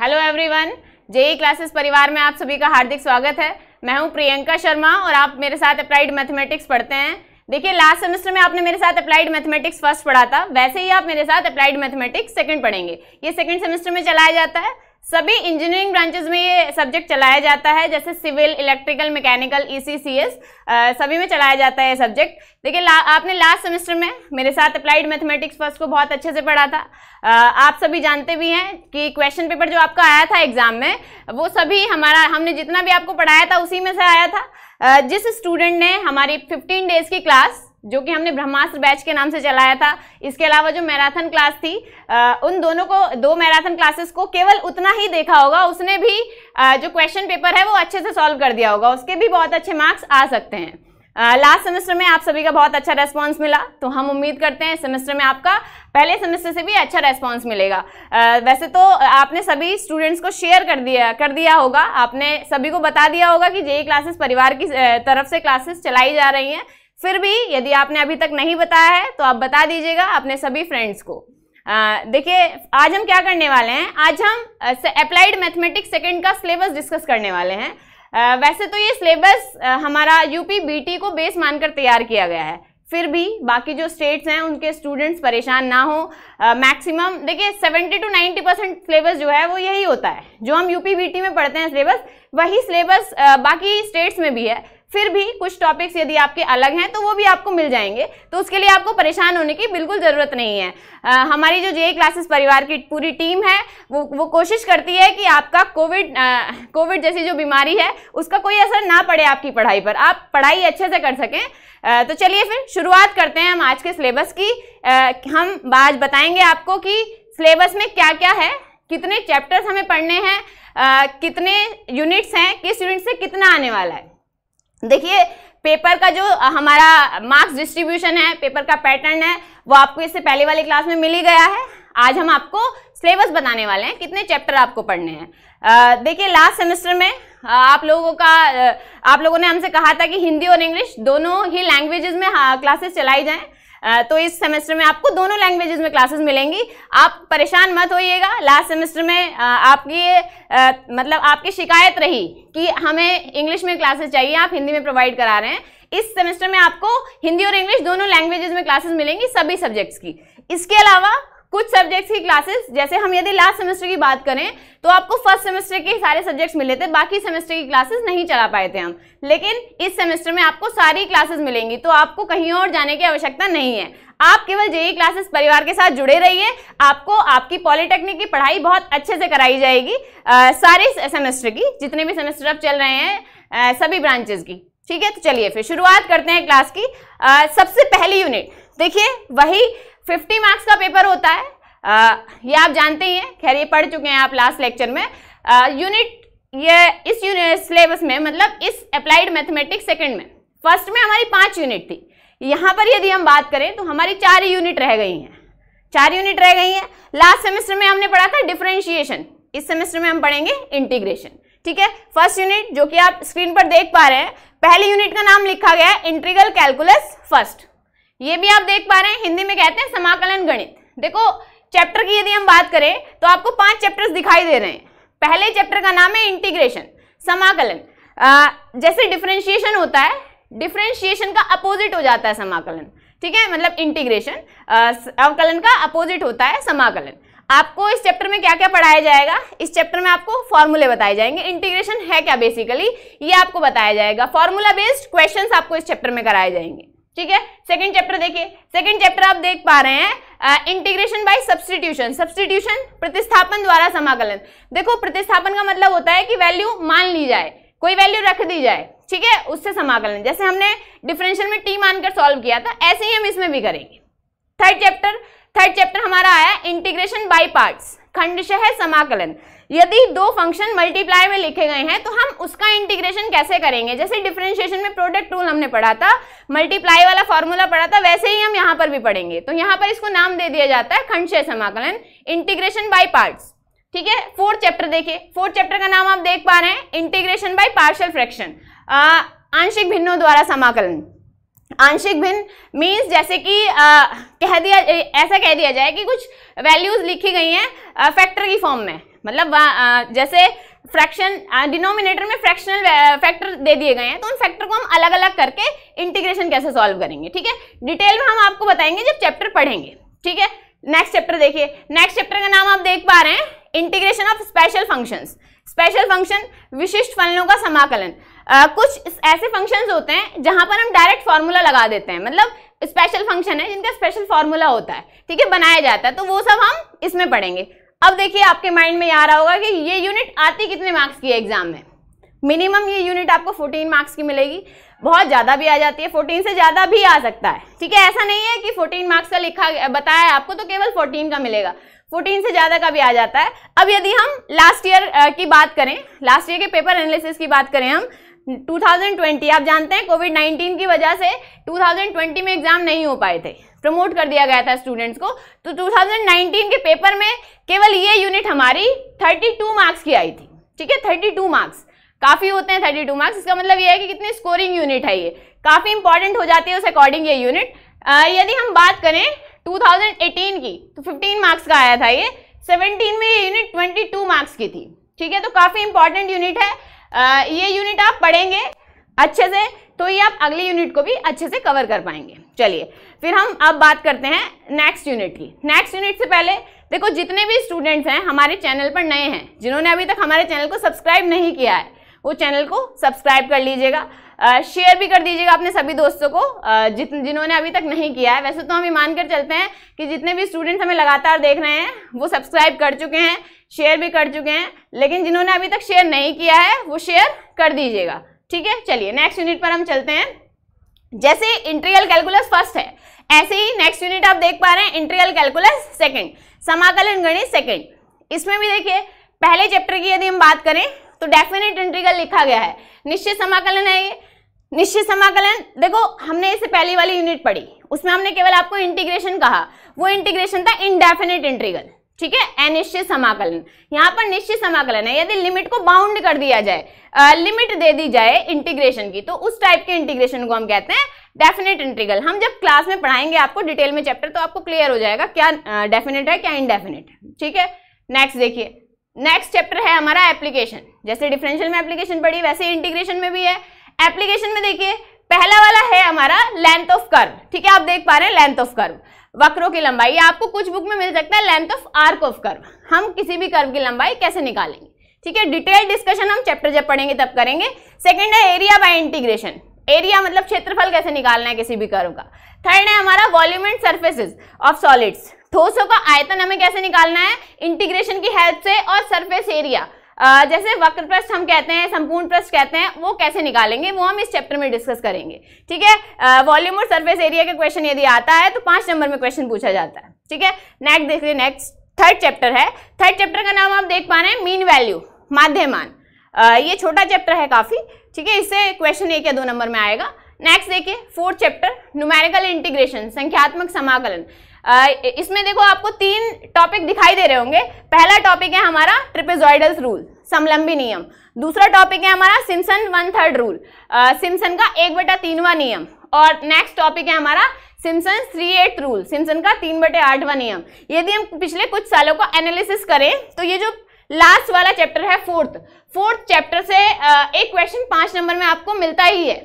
hello everyone JEE classes परिवार में आप सभी का हार्दिक स्वागत है मैं हूं प्रियंका शर्मा और आप मेरे साथ अप्लाइड मैथमेटिक्स पढ़ते हैं देखिए लास्ट सेमेस्टर में आपने मेरे साथ अप्लाइड मैथमेटिक्स फर्स्ट पढ़ा था वैसे ही आप मेरे साथ अप्लाइड मैथमेटिक्स सेकंड पढ़ेंगे ये सेकंड सेमेस्टर में चलाया जाता है सभी इंजीनियरिंग ब्रांचेज में ये सब्जेक्ट चलाया जाता है जैसे सिविल इलेक्ट्रिकल मैकेनिकल ईसीसीएस सभी में चलाया जाता है ये सब्जेक्ट देखिए ला, आपने लास्ट सेमेस्टर में मेरे साथ अप्लाइड मैथमेटिक्स फर्स्ट को बहुत अच्छे से पढ़ा था आ, आप सभी जानते भी हैं कि क्वेश्चन पेपर जो आपका आया था एग्जाम में वो सभी हमारा हमने जितना भी आपको पढ़ाया था उसी में से आया था जिस स्टूडेंट ने हमारी फिफ्टीन डेज़ की क्लास जो कि हमने ब्रह्मास्त्र बैच के नाम से चलाया था इसके अलावा जो मैराथन क्लास थी आ, उन दोनों को दो मैराथन क्लासेस को केवल उतना ही देखा होगा उसने भी आ, जो क्वेश्चन पेपर है वो अच्छे से सॉल्व कर दिया होगा उसके भी बहुत अच्छे मार्क्स आ सकते हैं लास्ट सेमेस्टर में आप सभी का बहुत अच्छा रेस्पॉन्स मिला तो हम उम्मीद करते हैं सेमेस्टर में आपका पहले सेमेस्टर से भी अच्छा रेस्पॉन्स मिलेगा आ, वैसे तो आपने सभी स्टूडेंट्स को शेयर कर दिया कर दिया होगा आपने सभी को बता दिया होगा कि जेई क्लासेस परिवार की तरफ से क्लासेस चलाई जा रही हैं फिर भी यदि आपने अभी तक नहीं बताया है तो आप बता दीजिएगा अपने सभी फ्रेंड्स को देखिए आज हम क्या करने वाले हैं आज हम अप्लाइड मैथमेटिक्स सेकेंड का सिलेबस डिस्कस करने वाले हैं आ, वैसे तो ये सिलेबस हमारा यूपी बीटी को बेस मानकर तैयार किया गया है फिर भी बाकी जो स्टेट्स हैं उनके स्टूडेंट्स परेशान ना हो मैक्सिमम देखिए 70 टू 90 परसेंट सिलेबस जो है वो यही होता है जो हम यूपी बीटी में पढ़ते हैं सिलेबस वही सिलेबस बाकी स्टेट्स में भी है फिर भी कुछ टॉपिक्स यदि आपके अलग हैं तो वो भी आपको मिल जाएंगे तो उसके लिए आपको परेशान होने की बिल्कुल ज़रूरत नहीं है आ, हमारी जो जे क्लासेस परिवार की पूरी टीम है वो वो कोशिश करती है कि आपका कोविड कोविड जैसी जो बीमारी है उसका कोई असर ना पड़े आपकी पढ़ाई पर आप पढ़ाई अच्छे से कर सकें आ, तो चलिए फिर शुरुआत करते हैं हम आज के सिलेबस की आ, हम आज बताएंगे आपको कि सिलेबस में क्या क्या है कितने चैप्टर्स हमें पढ़ने हैं कितने यूनिट्स हैं किस यूनिट से कितना आने वाला है देखिए पेपर का जो हमारा मार्क्स डिस्ट्रीब्यूशन है पेपर का पैटर्न है वो आपको इससे पहले वाली क्लास में मिल ही गया है आज हम आपको सिलेबस बताने वाले हैं कितने चैप्टर आपको पढ़ने हैं देखिए लास्ट सेमेस्टर में आ, आप लोगों का आ, आप लोगों ने हमसे कहा था कि हिंदी और इंग्लिश दोनों ही लैंग्वेजेस में क्लासेस हाँ, चलाई जाएं तो इस सेमेस्टर में आपको दोनों लैंग्वेजेस में क्लासेस मिलेंगी आप परेशान मत होइएगा लास्ट सेमेस्टर में आपकी मतलब आपकी शिकायत रही कि हमें इंग्लिश में क्लासेस चाहिए आप हिंदी में प्रोवाइड करा रहे हैं इस सेमेस्टर में आपको हिंदी और इंग्लिश दोनों लैंग्वेजेस में क्लासेस मिलेंगी सभी सब्जेक्ट्स की इसके अलावा कुछ सब्जेक्ट्स की क्लासेस जैसे हम यदि लास्ट सेमेस्टर की बात करें तो आपको फर्स्ट सेमेस्टर के सारे सब्जेक्ट्स मिले थे बाकी सेमेस्टर की क्लासेस नहीं चला पाए थे हम लेकिन इस सेमेस्टर में आपको सारी क्लासेस मिलेंगी तो आपको कहीं और जाने की आवश्यकता नहीं है आप केवल जेई क्लासेस परिवार के साथ जुड़े रहिए आपको आपकी पॉलिटेक्निक की पढ़ाई बहुत अच्छे से कराई जाएगी सारे सेमेस्टर की जितने भी सेमेस्टर अब चल रहे हैं सभी ब्रांचेस की ठीक है तो चलिए फिर शुरुआत करते हैं क्लास की सबसे पहली यूनिट देखिए वही फिफ्टी मार्क्स का पेपर होता है आ, ये आप जानते ही हैं खैर ये पढ़ चुके हैं आप लास्ट लेक्चर में यूनिट ये इस यूनिट सिलेबस में मतलब इस अप्लाइड मैथमेटिक्स सेकंड में फर्स्ट में हमारी पांच यूनिट थी यहाँ पर यदि हम बात करें तो हमारी चार यूनिट रह गई हैं चार यूनिट रह गई हैं लास्ट सेमेस्टर में हमने पढ़ा था डिफ्रेंशिएशन इस सेमेस्टर में हम पढ़ेंगे इंटीग्रेशन ठीक है फर्स्ट यूनिट जो कि आप स्क्रीन पर देख पा रहे हैं पहली यूनिट का नाम लिखा गया है इंट्रीगल कैलकुलस फर्स्ट ये भी आप देख पा रहे हैं हिंदी में कहते हैं समाकलन गणित देखो चैप्टर की यदि हम बात करें तो आपको पांच चैप्टर्स दिखाई दे रहे हैं पहले चैप्टर का नाम है इंटीग्रेशन समाकलन आ, जैसे डिफ्रेंशिएशन होता है डिफ्रेंशिएशन का अपोजिट हो जाता है समाकलन ठीक है मतलब इंटीग्रेशन अवकलन का अपोजिट होता है समाकलन आपको इस चैप्टर में क्या क्या पढ़ाया जाएगा इस चैप्टर में आपको फॉर्मूले बताए जाएंगे इंटीग्रेशन है क्या बेसिकली ये आपको बताया जाएगा फॉर्मूला बेस्ड क्वेश्चंस आपको इस चैप्टर में कराए जाएंगे ठीक है सेकंड चैप्टर देखिए सेकंड चैप्टर आप देख पा रहे हैं इंटीग्रेशन बाय सब्सटीट्यूशन सब्सटीट्यूशन प्रतिस्थापन द्वारा समाकलन देखो प्रतिस्थापन का मतलब होता है कि वैल्यू मान ली जाए कोई वैल्यू रख दी जाए ठीक है उससे समाकलन जैसे हमने डिफरेंशियल में टी मानकर सॉल्व किया था ऐसे ही हम इसमें भी करेंगे थर्ड चैप्टर थर्ड चैप्टर हमारा आया इंटीग्रेशन बाई पार्ट खंडशह समाकलन यदि दो फंक्शन मल्टीप्लाई में लिखे गए हैं तो हम उसका इंटीग्रेशन कैसे करेंगे जैसे डिफ्रेंशिएशन में प्रोडक्ट रूल हमने पढ़ा था मल्टीप्लाई वाला फॉर्मूला पढ़ा था वैसे ही हम यहाँ पर भी पढ़ेंगे तो यहाँ पर इसको नाम दे दिया जाता है खंडशय समाकलन इंटीग्रेशन बाई पार्ट्स ठीक है फोर्थ चैप्टर देखिए फोर्थ चैप्टर का नाम आप देख पा रहे हैं इंटीग्रेशन बाय पार्शियल फ्रैक्शन आंशिक भिन्नों द्वारा समाकलन आंशिक भिन्न मीन्स जैसे कि आ, कह दिया ऐसा कह दिया जाए कि कुछ वैल्यूज लिखी गई हैं फैक्टर की फॉर्म में मतलब जैसे फ्रैक्शन डिनोमिनेटर में फ्रैक्शनल फैक्टर दे दिए गए हैं तो उन फैक्टर को हम अलग अलग करके इंटीग्रेशन कैसे सॉल्व करेंगे ठीक है डिटेल में हम आपको बताएंगे जब चैप्टर पढ़ेंगे ठीक है नेक्स्ट चैप्टर देखिए नेक्स्ट चैप्टर का नाम आप देख पा रहे हैं integration of special functions special function विशिष्ट फलनों का समाकलन आ, कुछ ऐसे फंक्शंस होते हैं जहां पर हम डायरेक्ट फार्मूला लगा देते हैं मतलब स्पेशल फंक्शन है जिनका स्पेशल फार्मूला होता है ठीक है बनाया जाता है तो वो सब हम इसमें पढ़ेंगे अब देखिए आपके माइंड में आ रहा होगा कि ये यूनिट आती कितने मार्क्स की एग्जाम में मिनिमम ये यूनिट आपको 14 मार्क्स की मिलेगी बहुत ज़्यादा भी आ जाती है 14 से ज़्यादा भी आ सकता है ठीक है ऐसा नहीं है कि 14 मार्क्स का लिखा बताया आपको तो केवल 14 का मिलेगा 14 से ज़्यादा का भी आ जाता है अब यदि हम लास्ट ईयर की बात करें लास्ट ईयर के पेपर एनालिसिस की बात करें हम 2020 आप जानते हैं कोविड 19 की वजह से 2020 में एग्जाम नहीं हो पाए थे प्रमोट कर दिया गया था स्टूडेंट्स को तो 2019 के पेपर में केवल ये यूनिट हमारी 32 मार्क्स की आई थी ठीक है 32 मार्क्स काफ़ी होते हैं 32 मार्क्स इसका मतलब ये है कि कितनी स्कोरिंग यूनिट है ये काफ़ी इंपॉर्टेंट हो जाती है उस अकॉर्डिंग ये यूनिट यदि हम बात करें 2018 की तो 15 मार्क्स का आया था ये 17 में ये यूनिट 22 मार्क्स की थी ठीक है तो काफ़ी इंपॉर्टेंट यूनिट है आ, ये यूनिट आप पढ़ेंगे अच्छे से तो ये आप अगले यूनिट को भी अच्छे से कवर कर पाएंगे चलिए फिर हम अब बात करते हैं नेक्स्ट यूनिट की नेक्स्ट यूनिट से पहले देखो जितने भी स्टूडेंट्स हैं हमारे चैनल पर नए हैं जिन्होंने अभी तक हमारे चैनल को सब्सक्राइब नहीं किया है वो चैनल को सब्सक्राइब कर लीजिएगा शेयर भी कर दीजिएगा अपने सभी दोस्तों को जित जिन्होंने अभी तक नहीं किया है वैसे तो हम ये मानकर चलते हैं कि जितने भी स्टूडेंट्स हमें लगातार देख रहे हैं वो सब्सक्राइब कर चुके हैं शेयर भी कर चुके हैं लेकिन जिन्होंने अभी तक शेयर नहीं किया है वो शेयर कर दीजिएगा ठीक है चलिए नेक्स्ट यूनिट पर हम चलते हैं जैसे इंट्रियल कैलकुलस फर्स्ट है ऐसे ही नेक्स्ट यूनिट आप देख पा रहे हैं इंट्रियल कैलकुलस सेकंड समाकलन गणित सेकंड इसमें भी देखिए पहले चैप्टर की यदि हम बात करें तो डेफिनेट इंट्रीगल लिखा गया है निश्चित समाकलन है ये निश्चित समाकलन देखो हमने इसे पहली वाली यूनिट पढ़ी उसमें हमने केवल आपको इंटीग्रेशन कहा वो इंटीग्रेशन था इनडेफिनेट इंट्रीगल ठीक है अनिश्चित समाकलन यहाँ पर निश्चित समाकलन है यदि लिमिट को बाउंड कर दिया जाए लिमिट दे दी जाए इंटीग्रेशन की तो उस टाइप के इंटीग्रेशन को हम कहते हैं डेफिनेट इंटीग्रल हम जब क्लास में पढ़ाएंगे आपको डिटेल में चैप्टर तो आपको क्लियर हो जाएगा क्या डेफिनेट है क्या इनडेफिनेट है ठीक है नेक्स्ट देखिए नेक्स्ट चैप्टर है हमारा एप्लीकेशन जैसे डिफरेंशियल में एप्लीकेशन पढ़ी वैसे इंटीग्रेशन में भी है एप्लीकेशन में देखिए पहला वाला है हमारा लेंथ ऑफ कर्व ठीक है आप देख पा रहे हैं लेंथ ऑफ कर्व वक्रों की लंबाई आपको कुछ बुक में मिल सकता है length of arc of curve हम किसी भी कर्व की लंबाई कैसे निकालेंगे ठीक है डिटेल डिस्कशन हम चैप्टर जब पढ़ेंगे तब करेंगे सेकेंड है एरिया बाय इंटीग्रेशन एरिया मतलब क्षेत्रफल कैसे निकालना है किसी भी कर्व का थर्ड है हमारा volume and surfaces of solids ठोसों का आयतन हमें कैसे निकालना है इंटीग्रेशन की हेल्प से और सरफेस एरिया जैसे वक्र प्रश्न हम कहते हैं संपूर्ण प्रश्न कहते हैं वो कैसे निकालेंगे वो हम इस चैप्टर में डिस्कस करेंगे ठीक है वॉल्यूम और सरफेस एरिया का क्वेश्चन यदि आता है तो पांच नंबर में क्वेश्चन पूछा जाता है ठीक है नेक्स्ट देखिए नेक्स्ट थर्ड चैप्टर है थर्ड चैप्टर का नाम आप देख पा रहे हैं मीन वैल्यू माध्यमान ये छोटा चैप्टर है काफ़ी ठीक है इससे क्वेश्चन एक या दो नंबर में आएगा नेक्स्ट देखिए फोर्थ चैप्टर न्यूमेरिकल इंटीग्रेशन संख्यात्मक समाकलन इसमें देखो आपको तीन टॉपिक दिखाई दे रहे होंगे पहला टॉपिक है हमारा ट्रिपेजॉइडल्स रूल समलंबी नियम दूसरा टॉपिक है हमारा Simpson one third rule Simpson का एक बटा तीनवा नियम और नेक्स्ट टॉपिक है हमारा Simpson three eight rule Simpson का तीन बटे आठवा नियम यदि हम पिछले कुछ सालों का एनालिसिस करें तो ये जो लास्ट वाला चैप्टर है फोर्थ फोर्थ चैप्टर से एक क्वेश्चन पांच नंबर में आपको मिलता ही है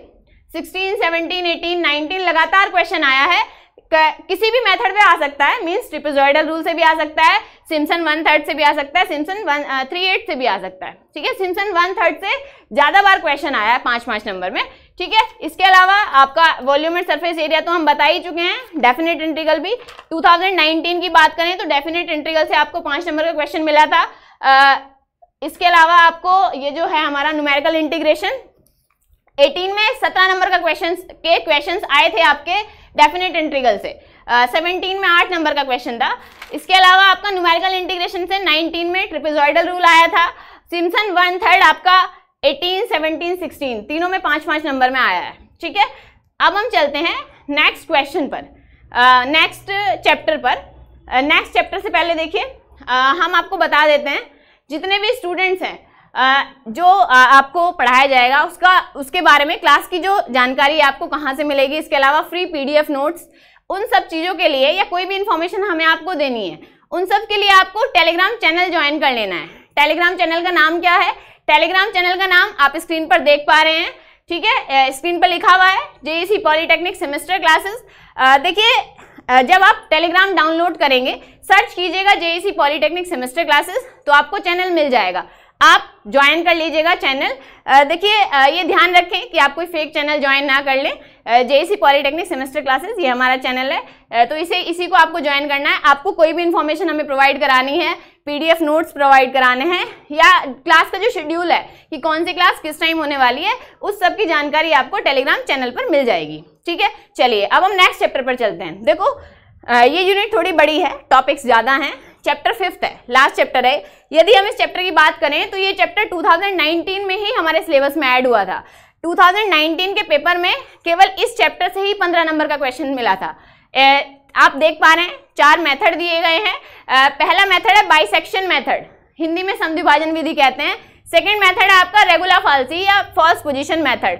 16, 17, 18, 19 लगातार क्वेश्चन आया है किसी भी मेथड पे आ सकता है मीन्स ट्रिपोजॉइडल रूल से भी आ सकता है सिम्सन वन थर्ड से भी आ सकता है सिम्सन वन थ्री एट से भी आ सकता है ठीक है सिम्सन वन थर्ड से ज़्यादा बार क्वेश्चन आया है पाँच पाँच नंबर में ठीक है इसके अलावा आपका वॉल्यूम एंड सरफेस एरिया तो हम बता ही चुके हैं डेफिनेट इंटीग्रल भी 2019 की बात करें तो डेफिनेट इंटीग्रल से आपको पाँच नंबर का क्वेश्चन मिला था आ, इसके अलावा आपको ये जो है हमारा न्यूमेरिकल इंटीग्रेशन 18 में 17 नंबर का क्वेश्चन के क्वेश्चंस आए थे आपके डेफिनेट इंटीग्रल से सेवनटीन uh, में आठ नंबर का क्वेश्चन था इसके अलावा आपका न्यूमेरिकल इंटीग्रेशन से नाइनटीन में ट्रिपिजॉइडल रूल आया था सिम्सन वन थर्ड आपका एटीन सेवनटीन सिक्सटीन तीनों में पाँच पाँच नंबर में आया है ठीक है अब हम चलते हैं नेक्स्ट क्वेश्चन पर नेक्स्ट uh, चैप्टर पर नेक्स्ट uh, चैप्टर से पहले देखिए uh, हम आपको बता देते हैं जितने भी स्टूडेंट्स हैं जो आपको पढ़ाया जाएगा उसका उसके बारे में क्लास की जो जानकारी आपको कहाँ से मिलेगी इसके अलावा फ्री पीडीएफ नोट्स उन सब चीज़ों के लिए या कोई भी इन्फॉर्मेशन हमें आपको देनी है उन सब के लिए आपको टेलीग्राम चैनल ज्वाइन कर लेना है टेलीग्राम चैनल का नाम क्या है टेलीग्राम चैनल का नाम आप स्क्रीन पर देख पा रहे हैं ठीक है स्क्रीन पर लिखा हुआ है सी पॉलीटेक्निक सेमेस्टर क्लासेस देखिए जब आप टेलीग्राम डाउनलोड करेंगे सर्च कीजिएगा सी पॉलीटेक्निक सेमेस्टर क्लासेस तो आपको चैनल मिल जाएगा आप ज्वाइन कर लीजिएगा चैनल देखिए ये ध्यान रखें कि आप कोई फेक चैनल ज्वाइन ना कर लें सी पॉलिटेक्निक सेमेस्टर क्लासेस ये हमारा चैनल है तो इसे इसी को आपको ज्वाइन करना है आपको कोई भी इन्फॉर्मेशन हमें प्रोवाइड करानी है पीडीएफ नोट्स प्रोवाइड कराने हैं या क्लास का जो शेड्यूल है कि कौन सी क्लास किस टाइम होने वाली है उस सब की जानकारी आपको टेलीग्राम चैनल पर मिल जाएगी ठीक है चलिए अब हम नेक्स्ट चैप्टर पर चलते हैं देखो ये यूनिट थोड़ी बड़ी है टॉपिक्स ज़्यादा हैं चैप्टर फिफ्थ है लास्ट चैप्टर है यदि हम इस चैप्टर की बात करें तो ये चैप्टर 2019 में ही हमारे सिलेबस में ऐड हुआ था 2019 के पेपर में केवल इस चैप्टर से ही 15 नंबर का क्वेश्चन मिला था ए, आप देख पा रहे हैं चार मेथड दिए गए हैं पहला मेथड है बाइसेक्शन मेथड हिंदी में संधिभाजन विधि कहते हैं सेकेंड मैथड है आपका रेगुलर फॉल्सी या false position method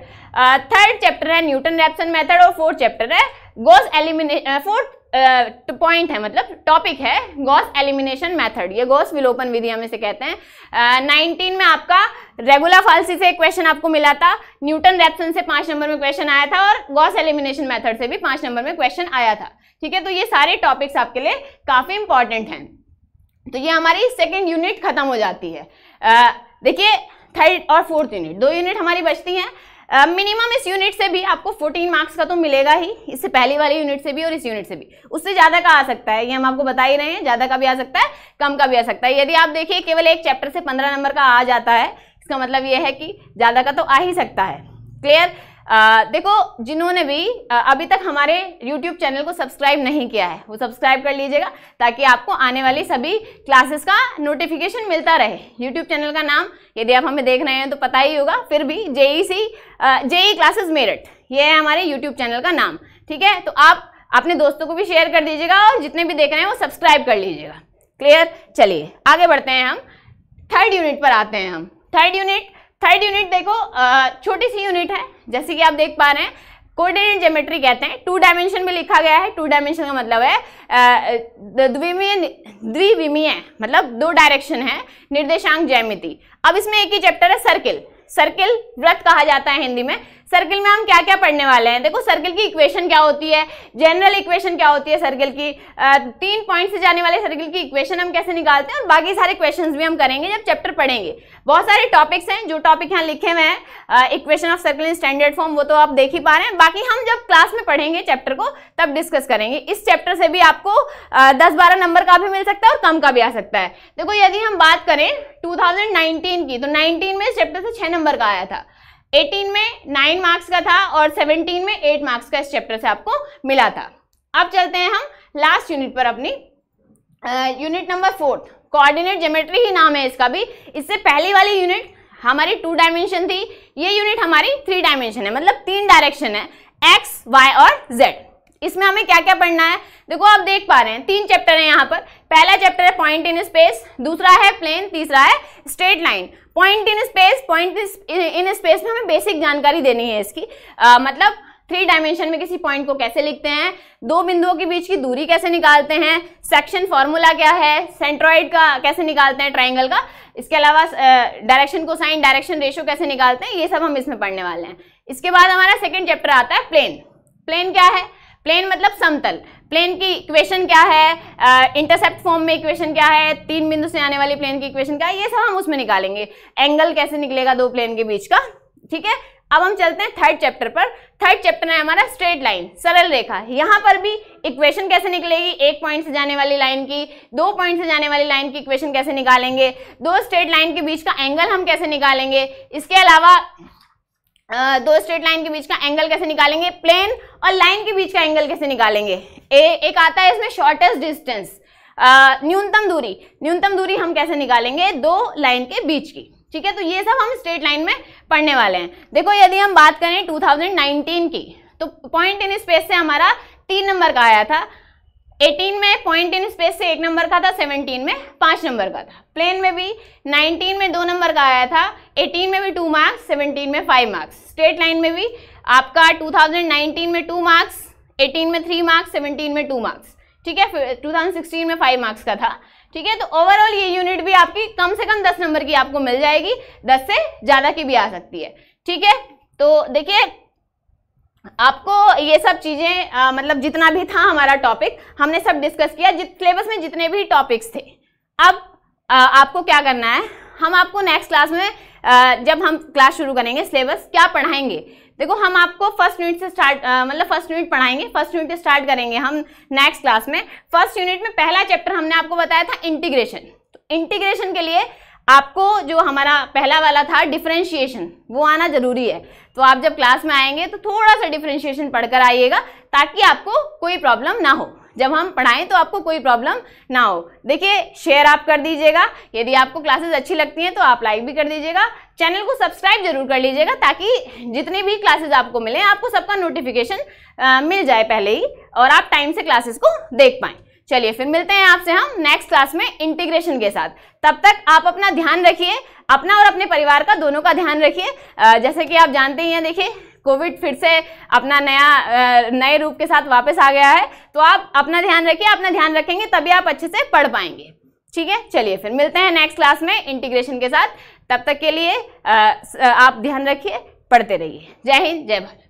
third chapter है न्यूटन रैप्सन मैथड और फोर्थ चैप्टर है गोस एलिमिनेशन फोर्थ पॉइंट तो है मतलब टॉपिक है गॉस एलिमिनेशन मेथड ये गॉस विलोपन विधि हम इसे कहते हैं नाइनटीन में आपका रेगुलर फालसी से क्वेश्चन आपको मिला था न्यूटन रेप्सन से पांच नंबर में क्वेश्चन आया था और गॉस एलिमिनेशन मेथड से भी पांच नंबर में क्वेश्चन आया था ठीक है तो ये सारे टॉपिक्स आपके लिए काफ़ी इंपॉर्टेंट हैं तो ये हमारी सेकेंड यूनिट खत्म हो जाती है देखिए थर्ड और फोर्थ यूनिट दो यूनिट हमारी बचती हैं मिनिमम इस यूनिट से भी आपको 14 मार्क्स का तो मिलेगा ही इससे पहले वाले यूनिट से भी और इस यूनिट से भी उससे ज़्यादा का आ सकता है ये हम आपको बता ही रहे हैं ज़्यादा का भी आ सकता है कम का भी आ सकता है यदि आप देखिए केवल एक चैप्टर से पंद्रह नंबर का आ जाता है इसका मतलब यह है कि ज़्यादा का तो आ ही सकता है क्लियर आ, देखो जिन्होंने भी अभी तक हमारे यूट्यूब चैनल को सब्सक्राइब नहीं किया है वो सब्सक्राइब कर लीजिएगा ताकि आपको आने वाली सभी क्लासेस का नोटिफिकेशन मिलता रहे यूट्यूब चैनल का नाम यदि आप हमें देख रहे हैं तो पता ही होगा फिर भी JE C JE classes Meerut ये है हमारे यूट्यूब चैनल का नाम ठीक है तो आप अपने दोस्तों को भी शेयर कर दीजिएगा और जितने भी देख रहे हैं वो सब्सक्राइब कर लीजिएगा क्लियर चलिए आगे बढ़ते हैं हम थर्ड यूनिट पर आते हैं हम थर्ड यूनिट थर्ड यूनिट देखो छोटी सी यूनिट है जैसे कि आप देख पा रहे हैं कोऑर्डिनेट ज्योमेट्री कहते हैं टू डायमेंशन में लिखा गया है टू डायमेंशन का मतलब है द्विमीय द्विविमीय मतलब दो डायरेक्शन है निर्देशांक ज्यामिति अब इसमें एक ही चैप्टर है सर्किल सर्किल व्रत कहा जाता है हिंदी में सर्किल में हम क्या क्या पढ़ने वाले हैं देखो सर्किल की इक्वेशन क्या होती है जनरल इक्वेशन क्या होती है सर्किल की तीन पॉइंट से जाने वाले सर्किल की इक्वेशन हम कैसे निकालते हैं और बाकी सारे क्वेश्चन भी हम करेंगे जब चैप्टर पढ़ेंगे बहुत सारे टॉपिक्स हैं जो टॉपिक यहाँ लिखे हुए हैं equation of circle in standard form वो तो आप देख ही पा रहे हैं बाकी हम जब क्लास में पढ़ेंगे चैप्टर को तब डिस्कस करेंगे इस चैप्टर से भी आपको दस बारह नंबर का भी मिल सकता है और कम का भी आ सकता है देखो यदि हम बात करें नाइनटीन की तो नाइनटीन में इस चैप्टर से छः नंबर का आया था 18 में 9 मार्क्स का था और 17 में 8 मार्क्स का इस चैप्टर से आपको मिला था अब चलते हैं हम लास्ट यूनिट पर अपनी unit number fourth coordinate geometry ही नाम है इसका भी इससे पहली वाली यूनिट हमारी टू डायमेंशन थी ये यूनिट हमारी थ्री डायमेंशन है मतलब तीन डायरेक्शन है एक्स वाई और जेड इसमें हमें क्या क्या पढ़ना है देखो आप देख पा रहे हैं तीन चैप्टर हैं यहाँ पर पहला चैप्टर है पॉइंट इन स्पेस दूसरा है प्लेन तीसरा है straight line point in space point in space में हमें बेसिक जानकारी देनी है इसकी आ, मतलब थ्री डायमेंशन में किसी पॉइंट को कैसे लिखते हैं दो बिंदुओं के बीच की दूरी कैसे निकालते हैं सेक्शन फॉर्मूला क्या है सेंट्रॉइड का कैसे निकालते हैं ट्राइंगल का इसके अलावा डायरेक्शन को साइन डायरेक्शन रेशो कैसे निकालते हैं ये सब हम इसमें पढ़ने वाले हैं इसके बाद हमारा सेकेंड चैप्टर आता है प्लेन प्लेन क्या है प्लेन मतलब समतल प्लेन की इक्वेशन क्या है इंटरसेप्ट फॉर्म में इक्वेशन क्या है तीन बिंदु से आने वाली प्लेन की इक्वेशन क्या है ये सब हम उसमें निकालेंगे एंगल कैसे निकलेगा दो प्लेन के बीच का ठीक है अब हम चलते हैं थर्ड चैप्टर पर थर्ड चैप्टर है हमारा स्ट्रेट लाइन सरल रेखा यहाँ पर भी इक्वेशन कैसे निकलेगी एक पॉइंट से जाने वाली लाइन की दो पॉइंट से जाने वाली लाइन की इक्वेशन कैसे निकालेंगे दो स्ट्रेट लाइन के बीच का एंगल हम कैसे निकालेंगे इसके अलावा दो स्ट्रेट लाइन के बीच का एंगल कैसे निकालेंगे प्लेन और लाइन के बीच का एंगल कैसे निकालेंगे ए, एक आता है इसमें शॉर्टेस्ट डिस्टेंस न्यूनतम दूरी न्यूनतम दूरी हम कैसे निकालेंगे दो लाइन के बीच की ठीक है तो ये सब हम स्ट्रेट लाइन में पढ़ने वाले हैं देखो यदि हम बात करें 2019 की तो पॉइंट इन स्पेस से हमारा तीन नंबर का आया था 18 में पॉइंट इन स्पेस से एक नंबर का था 17 में पांच नंबर का था प्लेन में भी 19 में दो नंबर का आया था 18 में भी टू मार्क्स 17 में फाइव मार्क्स स्ट्रेट लाइन में भी आपका 2019 में टू मार्क्स 18 में थ्री मार्क्स 17 में टू मार्क्स ठीक है फिर सिक्सटीन में फाइव मार्क्स का था ठीक है तो ओवरऑल ये यूनिट भी आपकी कम से कम दस नंबर की आपको मिल जाएगी दस से ज़्यादा की भी आ सकती है ठीक है तो देखिए आपको ये सब चीज़ें मतलब जितना भी था हमारा टॉपिक हमने सब डिस्कस किया जित सिलेबस में जितने भी टॉपिक्स थे अब आ, आपको क्या करना है हम आपको नेक्स्ट क्लास में आ, जब हम क्लास शुरू करेंगे सिलेबस क्या पढ़ाएंगे देखो हम आपको फर्स्ट यूनिट से स्टार्ट मतलब फर्स्ट यूनिट पढ़ाएंगे फर्स्ट यूनिट स्टार्ट करेंगे हम नेक्स्ट क्लास में फर्स्ट यूनिट में पहला चैप्टर हमने आपको बताया था इंटीग्रेशन तो इंटीग्रेशन के लिए आपको जो हमारा पहला वाला था डिफ्रेंशिएशन वो आना जरूरी है तो आप जब क्लास में आएंगे तो थोड़ा सा डिफ्रेंशिएशन पढ़कर आइएगा ताकि आपको कोई प्रॉब्लम ना हो जब हम पढ़ाएं तो आपको कोई प्रॉब्लम ना हो देखिए शेयर आप कर दीजिएगा यदि आपको क्लासेस अच्छी लगती हैं तो आप लाइक भी कर दीजिएगा चैनल को सब्सक्राइब जरूर कर लीजिएगा ताकि जितनी भी क्लासेस आपको मिलें आपको सबका नोटिफिकेशन मिल जाए पहले ही और आप टाइम से क्लासेस को देख पाएँ चलिए फिर मिलते हैं आपसे हम नेक्स्ट क्लास में इंटीग्रेशन के साथ तब तक आप अपना ध्यान रखिए अपना और अपने परिवार का दोनों का ध्यान रखिए जैसे कि आप जानते ही हैं देखिए कोविड फिर से अपना नया नए रूप के साथ वापस आ गया है तो आप अपना ध्यान रखिए अपना ध्यान रखेंगे तभी आप अच्छे से पढ़ पाएंगे ठीक है चलिए फिर मिलते हैं नेक्स्ट क्लास में इंटीग्रेशन के साथ तब तक के लिए आप ध्यान रखिए पढ़ते रहिए जय हिंद जय भारत